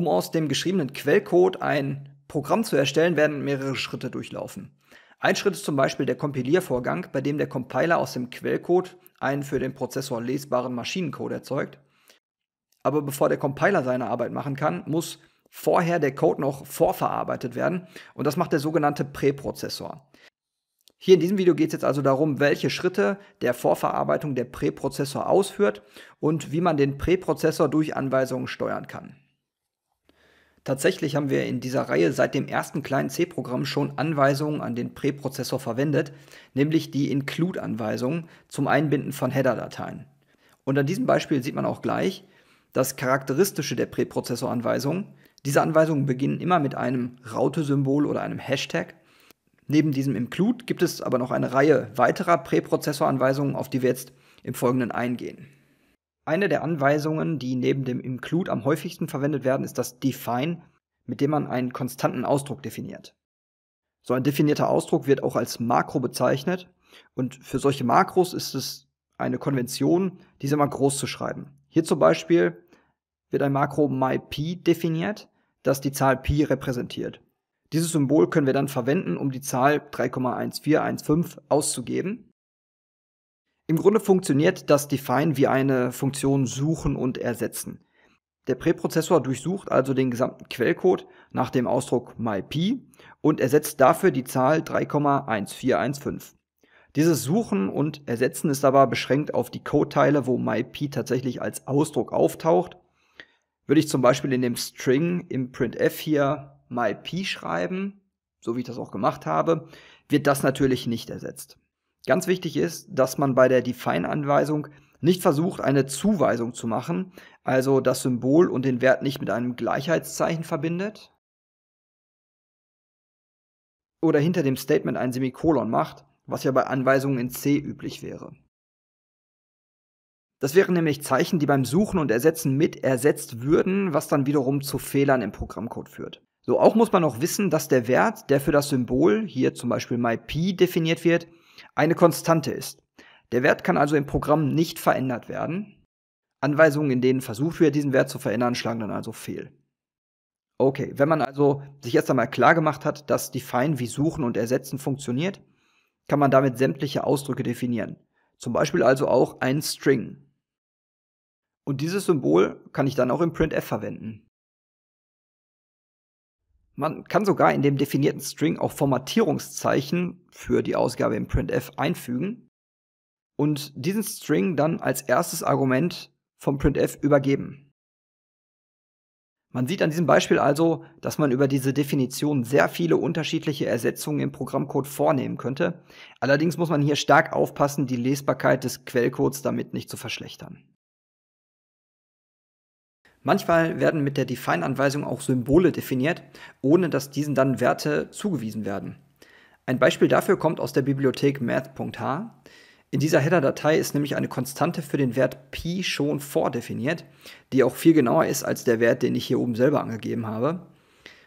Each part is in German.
Um aus dem geschriebenen Quellcode ein Programm zu erstellen, werden mehrere Schritte durchlaufen. Ein Schritt ist zum Beispiel der Kompiliervorgang, bei dem der Compiler aus dem Quellcode einen für den Prozessor lesbaren Maschinencode erzeugt. Aber bevor der Compiler seine Arbeit machen kann, muss vorher der Code noch vorverarbeitet werden und das macht der sogenannte Präprozessor. Hier in diesem Video geht es jetzt also darum, welche Schritte der Vorverarbeitung der Präprozessor ausführt und wie man den Präprozessor durch Anweisungen steuern kann. Tatsächlich haben wir in dieser Reihe seit dem ersten kleinen C-Programm schon Anweisungen an den Präprozessor verwendet, nämlich die Include-Anweisung zum Einbinden von Header-Dateien. Und an diesem Beispiel sieht man auch gleich das Charakteristische der Präprozessor-Anweisung. Diese Anweisungen beginnen immer mit einem Raute-Symbol oder einem Hashtag. Neben diesem Include gibt es aber noch eine Reihe weiterer Präprozessor-Anweisungen, auf die wir jetzt im Folgenden eingehen. Eine der Anweisungen, die neben dem Include am häufigsten verwendet werden, ist das Define, mit dem man einen konstanten Ausdruck definiert. So ein definierter Ausdruck wird auch als Makro bezeichnet und für solche Makros ist es eine Konvention, diese mal groß zu schreiben. Hier zum Beispiel wird ein Makro myp definiert, das die Zahl Pi repräsentiert. Dieses Symbol können wir dann verwenden, um die Zahl 3,1415 auszugeben. Im Grunde funktioniert das Define wie eine Funktion suchen und ersetzen. Der Präprozessor durchsucht also den gesamten Quellcode nach dem Ausdruck myp und ersetzt dafür die Zahl 3,1415. Dieses Suchen und Ersetzen ist aber beschränkt auf die Codeteile, wo myp tatsächlich als Ausdruck auftaucht. Würde ich zum Beispiel in dem String im printf hier myp schreiben, so wie ich das auch gemacht habe, wird das natürlich nicht ersetzt. Ganz wichtig ist, dass man bei der Define-Anweisung nicht versucht, eine Zuweisung zu machen, also das Symbol und den Wert nicht mit einem Gleichheitszeichen verbindet oder hinter dem Statement ein Semikolon macht, was ja bei Anweisungen in C üblich wäre. Das wären nämlich Zeichen, die beim Suchen und Ersetzen mit ersetzt würden, was dann wiederum zu Fehlern im Programmcode führt. So, auch muss man noch wissen, dass der Wert, der für das Symbol, hier zum Beispiel myp definiert wird, eine Konstante ist. Der Wert kann also im Programm nicht verändert werden. Anweisungen, in denen versucht wird, diesen Wert zu verändern, schlagen dann also fehl. Okay, wenn man also sich erst einmal klar gemacht hat, dass Define wie Suchen und Ersetzen funktioniert, kann man damit sämtliche Ausdrücke definieren. Zum Beispiel also auch ein String. Und dieses Symbol kann ich dann auch im printf verwenden. Man kann sogar in dem definierten String auch Formatierungszeichen für die Ausgabe im printf einfügen und diesen String dann als erstes Argument vom printf übergeben. Man sieht an diesem Beispiel also, dass man über diese Definition sehr viele unterschiedliche Ersetzungen im Programmcode vornehmen könnte. Allerdings muss man hier stark aufpassen, die Lesbarkeit des Quellcodes damit nicht zu verschlechtern. Manchmal werden mit der Define-Anweisung auch Symbole definiert, ohne dass diesen dann Werte zugewiesen werden. Ein Beispiel dafür kommt aus der Bibliothek math.h. In dieser Header-Datei ist nämlich eine Konstante für den Wert Pi schon vordefiniert, die auch viel genauer ist als der Wert, den ich hier oben selber angegeben habe.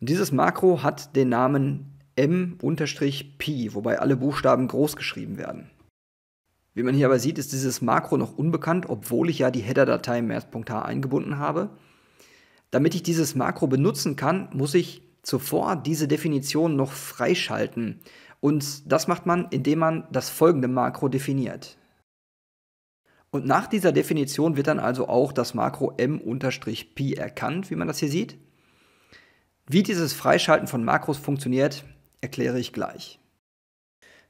Und dieses Makro hat den Namen m-pi, wobei alle Buchstaben groß geschrieben werden. Wie man hier aber sieht, ist dieses Makro noch unbekannt, obwohl ich ja die Header-Datei math.h eingebunden habe. Damit ich dieses Makro benutzen kann, muss ich zuvor diese Definition noch freischalten. Und das macht man, indem man das folgende Makro definiert. Und nach dieser Definition wird dann also auch das Makro m-p erkannt, wie man das hier sieht. Wie dieses Freischalten von Makros funktioniert, erkläre ich gleich.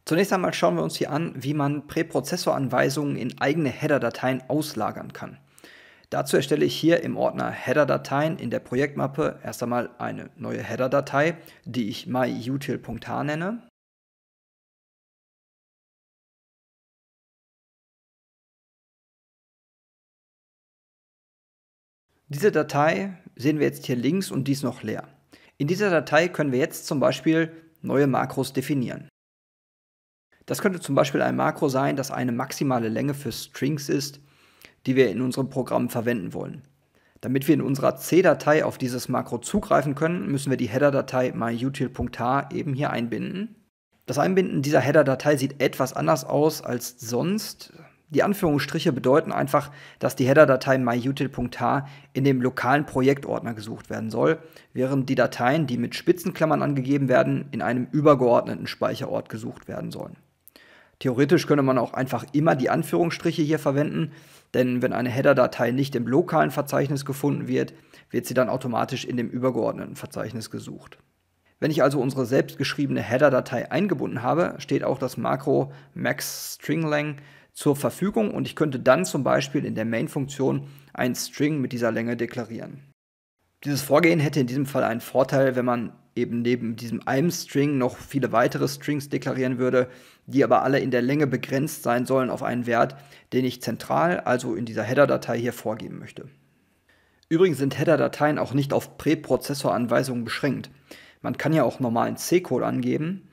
Zunächst einmal schauen wir uns hier an, wie man Präprozessoranweisungen in eigene Header-Dateien auslagern kann. Dazu erstelle ich hier im Ordner Header-Dateien in der Projektmappe erst einmal eine neue Header-Datei, die ich myutil.h nenne. Diese Datei sehen wir jetzt hier links und die ist noch leer. In dieser Datei können wir jetzt zum Beispiel neue Makros definieren. Das könnte zum Beispiel ein Makro sein, das eine maximale Länge für Strings ist, die wir in unserem Programm verwenden wollen. Damit wir in unserer C-Datei auf dieses Makro zugreifen können, müssen wir die Header-Datei myutil.h eben hier einbinden. Das Einbinden dieser Header-Datei sieht etwas anders aus als sonst. Die Anführungsstriche bedeuten einfach, dass die Header-Datei myutil.h in dem lokalen Projektordner gesucht werden soll, während die Dateien, die mit Spitzenklammern angegeben werden, in einem übergeordneten Speicherort gesucht werden sollen. Theoretisch könnte man auch einfach immer die Anführungsstriche hier verwenden, denn wenn eine Header-Datei nicht im lokalen Verzeichnis gefunden wird, wird sie dann automatisch in dem übergeordneten Verzeichnis gesucht. Wenn ich also unsere selbstgeschriebene Header-Datei eingebunden habe, steht auch das Makro maxStringLang zur Verfügung und ich könnte dann zum Beispiel in der Main-Funktion einen String mit dieser Länge deklarieren. Dieses Vorgehen hätte in diesem Fall einen Vorteil, wenn man eben neben diesem einem String noch viele weitere Strings deklarieren würde, die aber alle in der Länge begrenzt sein sollen auf einen Wert, den ich zentral, also in dieser Header-Datei hier vorgeben möchte. Übrigens sind Header-Dateien auch nicht auf Präprozessor-Anweisungen beschränkt. Man kann ja auch normalen C-Code angeben.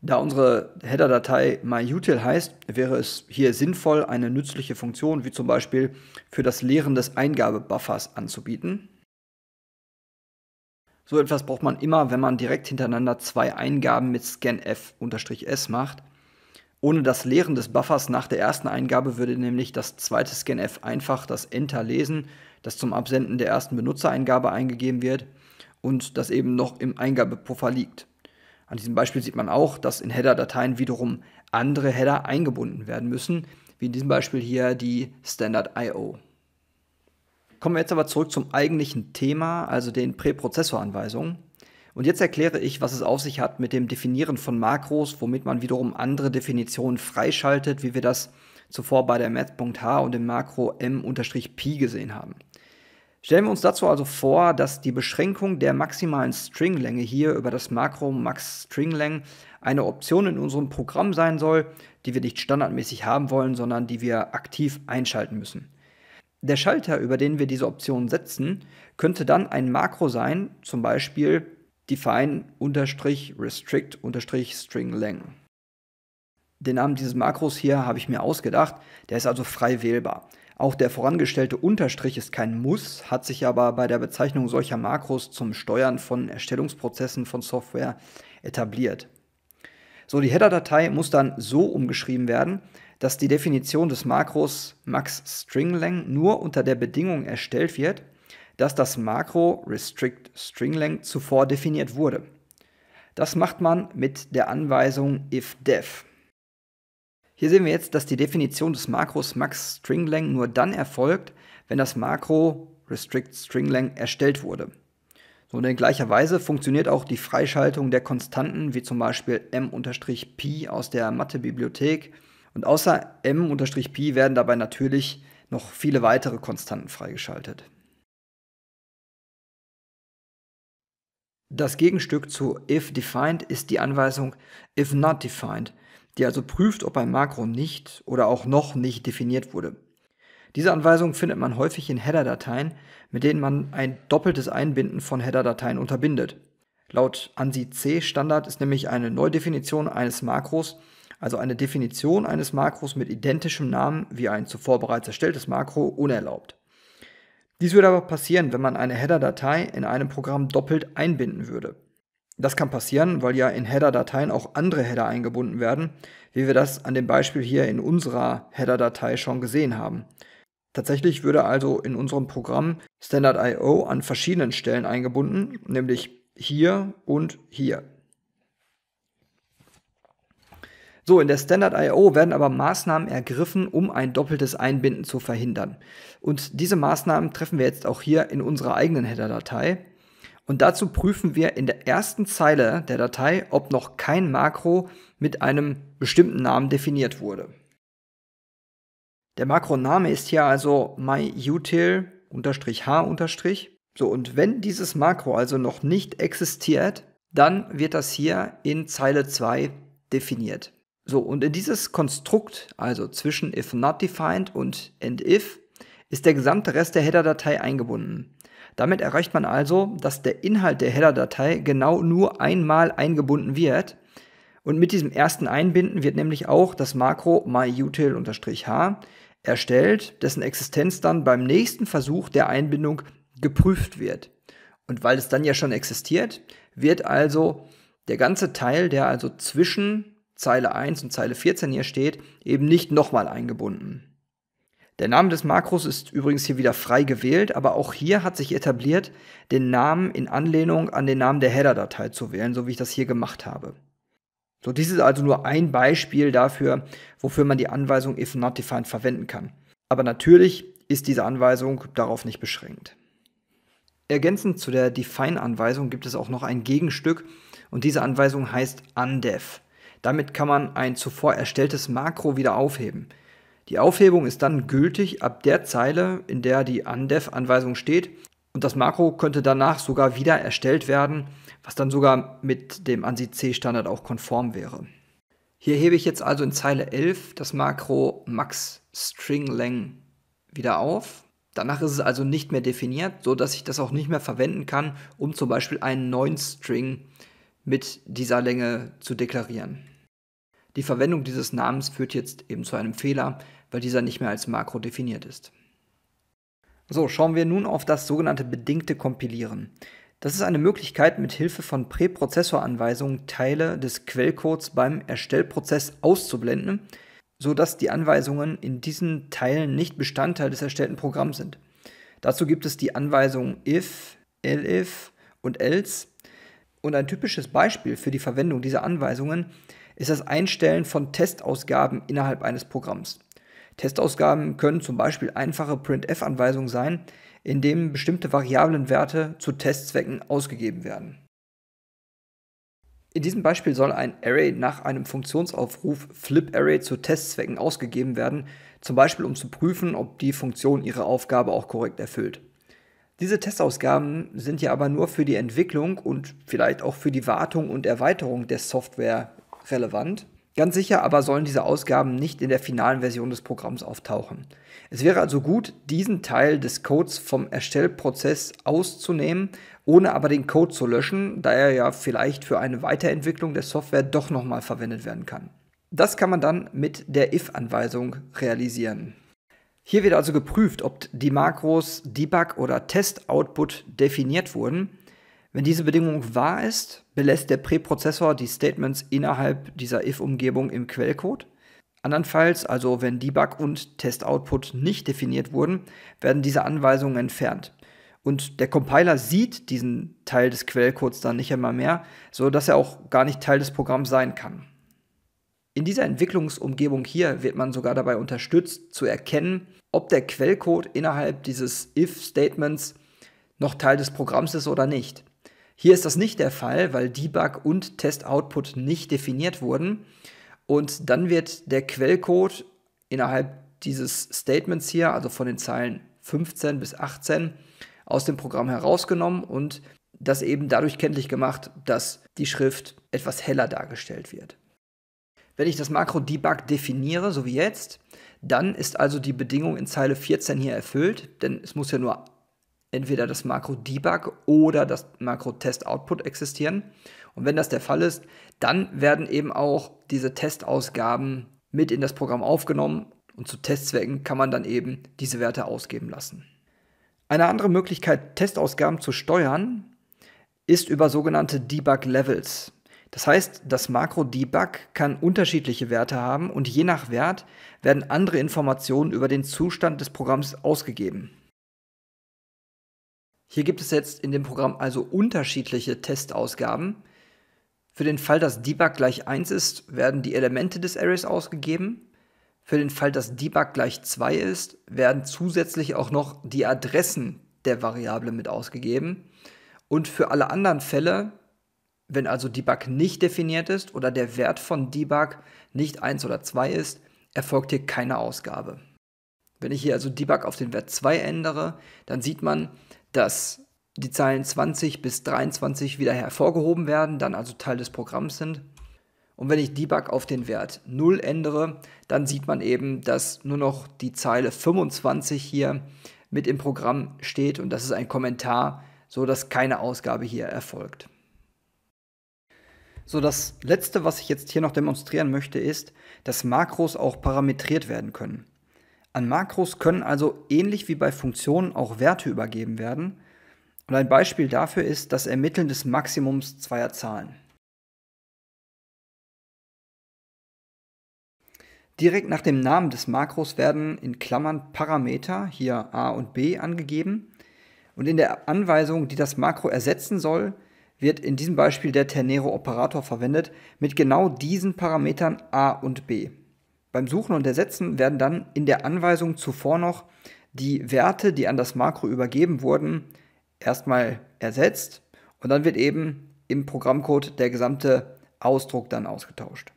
Da unsere Header-Datei myutil heißt, wäre es hier sinnvoll, eine nützliche Funktion wie zum Beispiel für das Leeren des Eingabebuffers anzubieten. So etwas braucht man immer, wenn man direkt hintereinander zwei Eingaben mit scanf-s macht. Ohne das Leeren des Buffers nach der ersten Eingabe würde nämlich das zweite scanf einfach das Enter lesen, das zum Absenden der ersten Benutzereingabe eingegeben wird und das eben noch im Eingabepuffer liegt. An diesem Beispiel sieht man auch, dass in Header-Dateien wiederum andere Header eingebunden werden müssen, wie in diesem Beispiel hier die Standard IO. Kommen wir jetzt aber zurück zum eigentlichen Thema, also den Präprozessoranweisungen. Und jetzt erkläre ich, was es auf sich hat mit dem Definieren von Makros, womit man wiederum andere Definitionen freischaltet, wie wir das zuvor bei der Math.h und dem Makro m-pi gesehen haben. Stellen wir uns dazu also vor, dass die Beschränkung der maximalen Stringlänge hier über das Makro max_stringlength eine Option in unserem Programm sein soll, die wir nicht standardmäßig haben wollen, sondern die wir aktiv einschalten müssen. Der Schalter, über den wir diese Option setzen, könnte dann ein Makro sein, zum Beispiel define-restrict-string-length. Den Namen dieses Makros hier habe ich mir ausgedacht, der ist also frei wählbar. Auch der vorangestellte Unterstrich ist kein Muss, hat sich aber bei der Bezeichnung solcher Makros zum Steuern von Erstellungsprozessen von Software etabliert. So, die Header-Datei muss dann so umgeschrieben werden, dass die Definition des Makros max_string_length nur unter der Bedingung erstellt wird, dass das Makro restrict_string_length zuvor definiert wurde. Das macht man mit der Anweisung ifdef. Hier sehen wir jetzt, dass die Definition des Makros max_string_length nur dann erfolgt, wenn das Makro restrict_string_length erstellt wurde. So und in gleicher Weise funktioniert auch die Freischaltung der Konstanten wie zum Beispiel m pi aus der Mathe-Bibliothek und außer m-pi werden dabei natürlich noch viele weitere Konstanten freigeschaltet. Das Gegenstück zu if defined ist die Anweisung if not defined, die also prüft, ob ein Makro nicht oder auch noch nicht definiert wurde. Diese Anweisung findet man häufig in Header-Dateien, mit denen man ein doppeltes Einbinden von Header-Dateien unterbindet. Laut ANSI C-Standard ist nämlich eine Neudefinition eines Makros also eine Definition eines Makros mit identischem Namen wie ein zuvor bereits erstelltes Makro, unerlaubt. Dies würde aber passieren, wenn man eine Header-Datei in einem Programm doppelt einbinden würde. Das kann passieren, weil ja in Header-Dateien auch andere Header eingebunden werden, wie wir das an dem Beispiel hier in unserer Header-Datei schon gesehen haben. Tatsächlich würde also in unserem Programm Standard.io an verschiedenen Stellen eingebunden, nämlich hier und hier. So, in der Standard IO werden aber Maßnahmen ergriffen, um ein doppeltes Einbinden zu verhindern. Und diese Maßnahmen treffen wir jetzt auch hier in unserer eigenen Header-Datei. Und dazu prüfen wir in der ersten Zeile der Datei, ob noch kein Makro mit einem bestimmten Namen definiert wurde. Der Makroname ist hier also myutil-h-. So, und wenn dieses Makro also noch nicht existiert, dann wird das hier in Zeile 2 definiert. So, und in dieses Konstrukt, also zwischen if not defined und end if, ist der gesamte Rest der Header-Datei eingebunden. Damit erreicht man also, dass der Inhalt der Header-Datei genau nur einmal eingebunden wird. Und mit diesem ersten Einbinden wird nämlich auch das Makro myutil-h erstellt, dessen Existenz dann beim nächsten Versuch der Einbindung geprüft wird. Und weil es dann ja schon existiert, wird also der ganze Teil, der also zwischen Zeile 1 und Zeile 14 hier steht, eben nicht nochmal eingebunden. Der Name des Makros ist übrigens hier wieder frei gewählt, aber auch hier hat sich etabliert, den Namen in Anlehnung an den Namen der Header-Datei zu wählen, so wie ich das hier gemacht habe. So, dies ist also nur ein Beispiel dafür, wofür man die Anweisung if not defined verwenden kann. Aber natürlich ist diese Anweisung darauf nicht beschränkt. Ergänzend zu der Define-Anweisung gibt es auch noch ein Gegenstück und diese Anweisung heißt undef. Damit kann man ein zuvor erstelltes Makro wieder aufheben. Die Aufhebung ist dann gültig ab der Zeile, in der die Undef-Anweisung steht und das Makro könnte danach sogar wieder erstellt werden, was dann sogar mit dem ANSI-C-Standard auch konform wäre. Hier hebe ich jetzt also in Zeile 11 das Makro maxStringLang wieder auf. Danach ist es also nicht mehr definiert, sodass ich das auch nicht mehr verwenden kann, um zum Beispiel einen neuen String mit dieser Länge zu deklarieren. Die Verwendung dieses Namens führt jetzt eben zu einem Fehler, weil dieser nicht mehr als Makro definiert ist. So, schauen wir nun auf das sogenannte bedingte Kompilieren. Das ist eine Möglichkeit, mit Hilfe von Präprozessoranweisungen Teile des Quellcodes beim Erstellprozess auszublenden, sodass die Anweisungen in diesen Teilen nicht Bestandteil des erstellten Programms sind. Dazu gibt es die Anweisungen if, elif und else. Und ein typisches Beispiel für die Verwendung dieser Anweisungen ist, ist das Einstellen von Testausgaben innerhalb eines Programms. Testausgaben können zum Beispiel einfache Printf-Anweisungen sein, in denen bestimmte Variablenwerte zu Testzwecken ausgegeben werden. In diesem Beispiel soll ein Array nach einem Funktionsaufruf FlipArray zu Testzwecken ausgegeben werden, zum Beispiel um zu prüfen, ob die Funktion ihre Aufgabe auch korrekt erfüllt. Diese Testausgaben sind ja aber nur für die Entwicklung und vielleicht auch für die Wartung und Erweiterung der Software relevant. Ganz sicher aber sollen diese Ausgaben nicht in der finalen Version des Programms auftauchen. Es wäre also gut, diesen Teil des Codes vom Erstellprozess auszunehmen, ohne aber den Code zu löschen, da er ja vielleicht für eine Weiterentwicklung der Software doch nochmal verwendet werden kann. Das kann man dann mit der if-Anweisung realisieren. Hier wird also geprüft, ob die Makros Debug oder Test Output definiert wurden wenn diese Bedingung wahr ist, belässt der Präprozessor die Statements innerhalb dieser if-Umgebung im Quellcode. Andernfalls, also wenn Debug und Test-Output nicht definiert wurden, werden diese Anweisungen entfernt. Und der Compiler sieht diesen Teil des Quellcodes dann nicht einmal mehr, sodass er auch gar nicht Teil des Programms sein kann. In dieser Entwicklungsumgebung hier wird man sogar dabei unterstützt, zu erkennen, ob der Quellcode innerhalb dieses if-Statements noch Teil des Programms ist oder nicht. Hier ist das nicht der Fall, weil Debug und Test-Output nicht definiert wurden. Und dann wird der Quellcode innerhalb dieses Statements hier, also von den Zeilen 15 bis 18, aus dem Programm herausgenommen und das eben dadurch kenntlich gemacht, dass die Schrift etwas heller dargestellt wird. Wenn ich das Makro Debug definiere, so wie jetzt, dann ist also die Bedingung in Zeile 14 hier erfüllt, denn es muss ja nur entweder das Makro Debug oder das Makro Test Output existieren. Und wenn das der Fall ist, dann werden eben auch diese Testausgaben mit in das Programm aufgenommen und zu Testzwecken kann man dann eben diese Werte ausgeben lassen. Eine andere Möglichkeit, Testausgaben zu steuern, ist über sogenannte Debug Levels. Das heißt, das Makro Debug kann unterschiedliche Werte haben und je nach Wert werden andere Informationen über den Zustand des Programms ausgegeben. Hier gibt es jetzt in dem Programm also unterschiedliche Testausgaben. Für den Fall, dass debug gleich 1 ist, werden die Elemente des Arrays ausgegeben. Für den Fall, dass debug gleich 2 ist, werden zusätzlich auch noch die Adressen der Variable mit ausgegeben. Und für alle anderen Fälle, wenn also debug nicht definiert ist oder der Wert von debug nicht 1 oder 2 ist, erfolgt hier keine Ausgabe. Wenn ich hier also debug auf den Wert 2 ändere, dann sieht man, dass die Zeilen 20 bis 23 wieder hervorgehoben werden, dann also Teil des Programms sind. Und wenn ich Debug auf den Wert 0 ändere, dann sieht man eben, dass nur noch die Zeile 25 hier mit im Programm steht und das ist ein Kommentar, so dass keine Ausgabe hier erfolgt. So, das letzte, was ich jetzt hier noch demonstrieren möchte, ist, dass Makros auch parametriert werden können. An Makros können also ähnlich wie bei Funktionen auch Werte übergeben werden. Und ein Beispiel dafür ist das Ermitteln des Maximums zweier Zahlen. Direkt nach dem Namen des Makros werden in Klammern Parameter, hier a und b, angegeben. Und in der Anweisung, die das Makro ersetzen soll, wird in diesem Beispiel der ternero Operator verwendet mit genau diesen Parametern a und b. Beim Suchen und Ersetzen werden dann in der Anweisung zuvor noch die Werte, die an das Makro übergeben wurden, erstmal ersetzt und dann wird eben im Programmcode der gesamte Ausdruck dann ausgetauscht.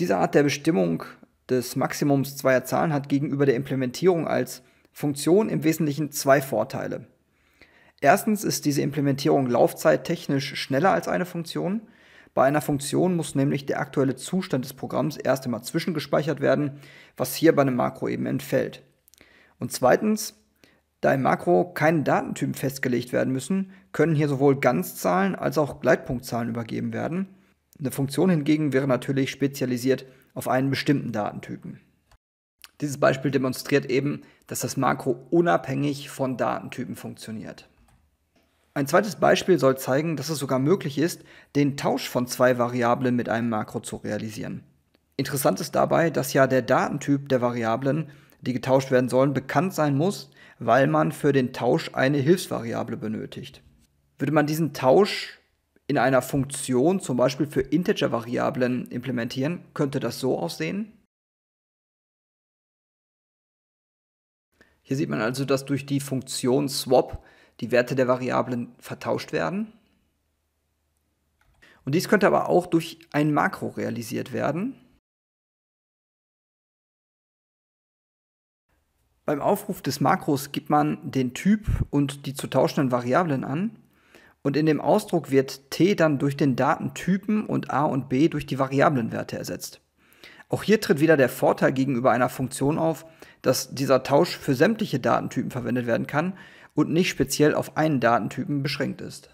Diese Art der Bestimmung des Maximums zweier Zahlen hat gegenüber der Implementierung als Funktion im Wesentlichen zwei Vorteile. Erstens ist diese Implementierung laufzeittechnisch schneller als eine Funktion, bei einer Funktion muss nämlich der aktuelle Zustand des Programms erst einmal zwischengespeichert werden, was hier bei einem Makro eben entfällt. Und zweitens, da im Makro keine Datentypen festgelegt werden müssen, können hier sowohl Ganzzahlen als auch Gleitpunktzahlen übergeben werden. Eine Funktion hingegen wäre natürlich spezialisiert auf einen bestimmten Datentypen. Dieses Beispiel demonstriert eben, dass das Makro unabhängig von Datentypen funktioniert. Ein zweites Beispiel soll zeigen, dass es sogar möglich ist, den Tausch von zwei Variablen mit einem Makro zu realisieren. Interessant ist dabei, dass ja der Datentyp der Variablen, die getauscht werden sollen, bekannt sein muss, weil man für den Tausch eine Hilfsvariable benötigt. Würde man diesen Tausch in einer Funktion zum Beispiel für Integer-Variablen implementieren, könnte das so aussehen. Hier sieht man also, dass durch die Funktion swap die Werte der Variablen vertauscht werden. Und dies könnte aber auch durch ein Makro realisiert werden. Beim Aufruf des Makros gibt man den Typ und die zu tauschenden Variablen an und in dem Ausdruck wird t dann durch den Datentypen und a und b durch die Variablenwerte ersetzt. Auch hier tritt wieder der Vorteil gegenüber einer Funktion auf, dass dieser Tausch für sämtliche Datentypen verwendet werden kann und nicht speziell auf einen Datentypen beschränkt ist.